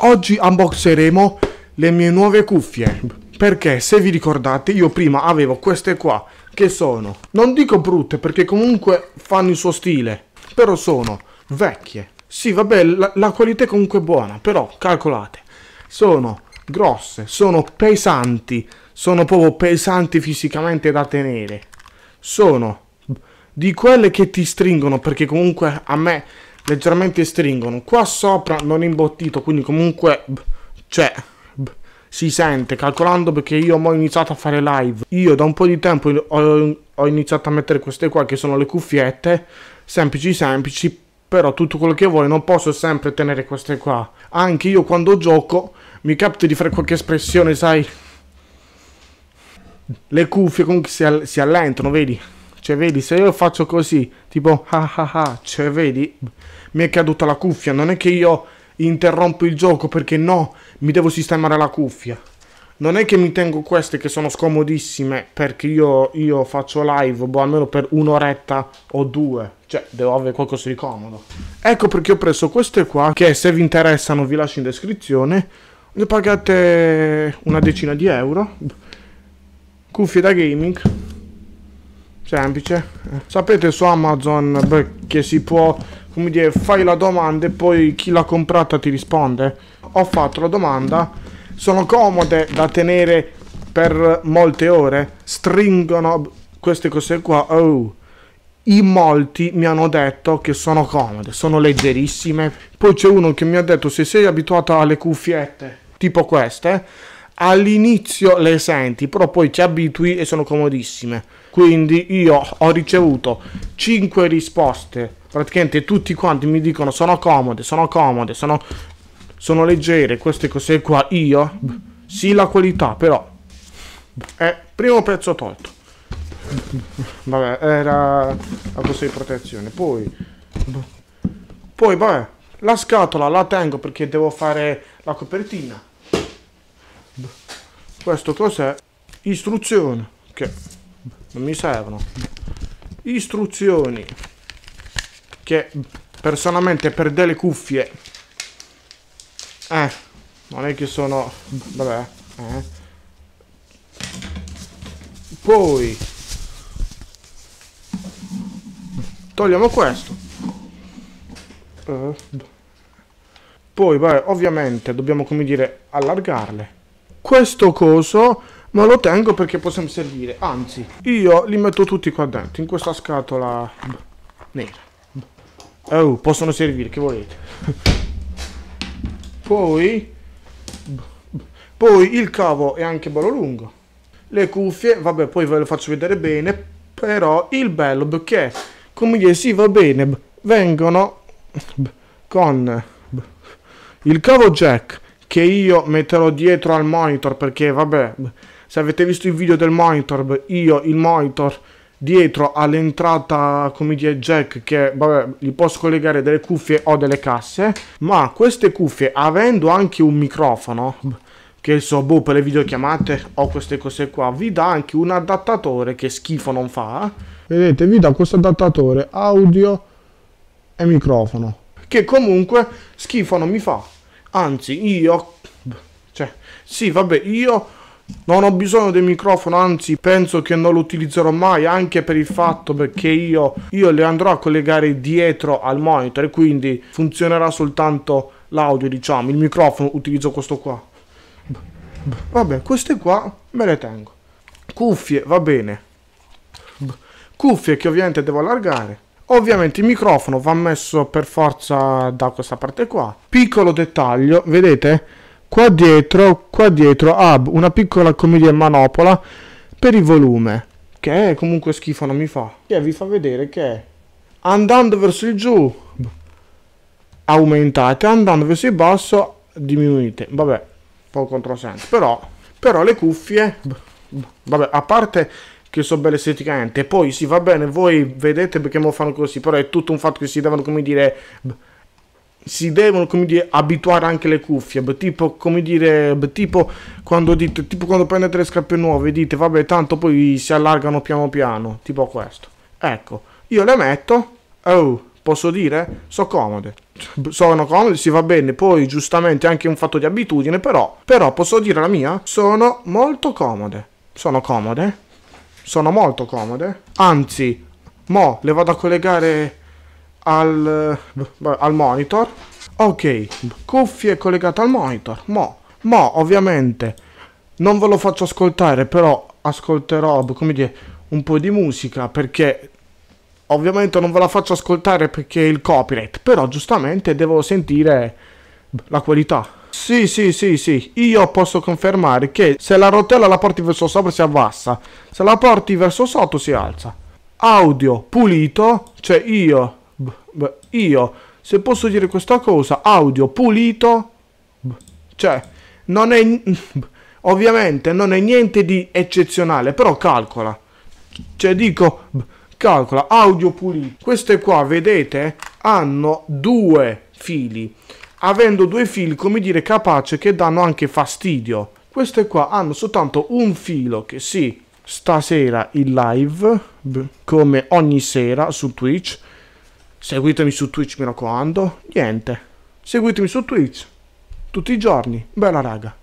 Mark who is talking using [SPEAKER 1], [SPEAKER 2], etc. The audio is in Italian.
[SPEAKER 1] Oggi unboxeremo le mie nuove cuffie perché se vi ricordate io prima avevo queste qua che sono non dico brutte perché comunque fanno il suo stile però sono vecchie sì vabbè la, la qualità è comunque buona però calcolate sono grosse sono pesanti sono proprio pesanti fisicamente da tenere sono di quelle che ti stringono perché comunque a me leggermente stringono. Qua sopra non è imbottito, quindi comunque... Bh, cioè... si sente, calcolando perché io ho iniziato a fare live. Io da un po' di tempo ho, ho iniziato a mettere queste qua, che sono le cuffiette. Semplici, semplici, però tutto quello che vuoi non posso sempre tenere queste qua anche io quando gioco mi capita di fare qualche espressione sai le cuffie comunque si, all si allentano vedi cioè, vedi, se io faccio così, tipo, ah ah ah, cioè, vedi, mi è caduta la cuffia. Non è che io interrompo il gioco perché no, mi devo sistemare la cuffia. Non è che mi tengo queste che sono scomodissime perché io, io faccio live, boh, almeno per un'oretta o due. Cioè, devo avere qualcosa di comodo. Ecco perché ho preso queste qua, che se vi interessano vi lascio in descrizione. Le pagate una decina di euro. Cuffie da gaming semplice sapete su Amazon beh, che si può come dire fai la domanda e poi chi l'ha comprata ti risponde ho fatto la domanda sono comode da tenere per molte ore stringono queste cose qua oh in molti mi hanno detto che sono comode, sono leggerissime. Poi c'è uno che mi ha detto se sei abituato alle cuffiette tipo queste, all'inizio le senti, però poi ci abitui e sono comodissime. Quindi io ho ricevuto 5 risposte, praticamente tutti quanti mi dicono sono comode, sono comode, sono, sono leggere, queste cose qua. Io, sì la qualità, però è eh, primo pezzo tolto. Vabbè, era la cosa di protezione. Poi, poi vabbè, la scatola la tengo perché devo fare la copertina questo cos'è? Istruzioni. Che non mi servono. Istruzioni. Che personalmente per delle cuffie... Eh, non è che sono... Vabbè. Eh. Poi... Togliamo questo. Eh. Poi, vabbè, ovviamente dobbiamo, come dire, allargarle questo coso ma lo tengo perché possiamo servire. Anzi, io li metto tutti qua dentro, in questa scatola nera. Oh, possono servire, che volete. Poi... Poi il cavo è anche bello lungo. Le cuffie, vabbè, poi ve le faccio vedere bene. Però il bello che, come dire, sì, va bene, vengono con il cavo jack che io metterò dietro al monitor perché vabbè se avete visto il video del monitor io il monitor dietro all'entrata come dire jack che vabbè gli posso collegare delle cuffie o delle casse ma queste cuffie avendo anche un microfono che so boh per le videochiamate o queste cose qua vi dà anche un adattatore che schifo non fa vedete vi dà questo adattatore audio e microfono che comunque schifo non mi fa Anzi, io... Cioè, sì, vabbè, io non ho bisogno del microfono, anzi penso che non lo utilizzerò mai anche per il fatto che io, io le andrò a collegare dietro al monitor quindi funzionerà soltanto l'audio diciamo, il microfono utilizzo questo qua. Vabbè, queste qua me le tengo. Cuffie, va bene. Cuffie che ovviamente devo allargare. Ovviamente il microfono va messo per forza da questa parte qua. Piccolo dettaglio, vedete? Qua dietro, qua dietro ha una piccola comiglia in manopola per il volume. Che comunque schifo non mi fa. Che vi fa vedere che andando verso il giù aumentate, andando verso il basso diminuite. Vabbè, un po' controsenso. Però, però le cuffie... Vabbè, a parte che so bene esteticamente. Poi sì, va bene, voi vedete perché mo fanno così, però è tutto un fatto che si devono, come dire, si devono, come dire, abituare anche le cuffie, tipo, come dire, tipo quando, dite, tipo quando prendete le scarpe nuove, dite, vabbè, tanto poi si allargano piano piano, tipo questo. Ecco, io le metto, oh, posso dire, sono comode. Sono comode, si va bene, poi giustamente anche un fatto di abitudine, però, però posso dire la mia, sono molto comode. Sono comode sono molto comode. Anzi, mo le vado a collegare al, eh, al monitor. Ok, cuffie collegate al monitor. Mo, mo ovviamente non ve lo faccio ascoltare, però ascolterò, come dire, un po' di musica perché ovviamente non ve la faccio ascoltare perché è il copyright, però giustamente devo sentire la qualità. Sì, sì, sì, sì. Io posso confermare che se la rotella la porti verso sopra si abbassa, se la porti verso sotto si alza. Audio pulito, cioè io, io, se posso dire questa cosa, audio pulito, cioè, non è, ovviamente non è niente di eccezionale, però calcola. Cioè dico, calcola, audio pulito. Queste qua, vedete, hanno due fili avendo due fili, come dire, capace che danno anche fastidio. Queste qua hanno soltanto un filo che sì, stasera in live, come ogni sera su Twitch. Seguitemi su Twitch, mi raccomando. Niente. Seguitemi su Twitch tutti i giorni. Bella raga.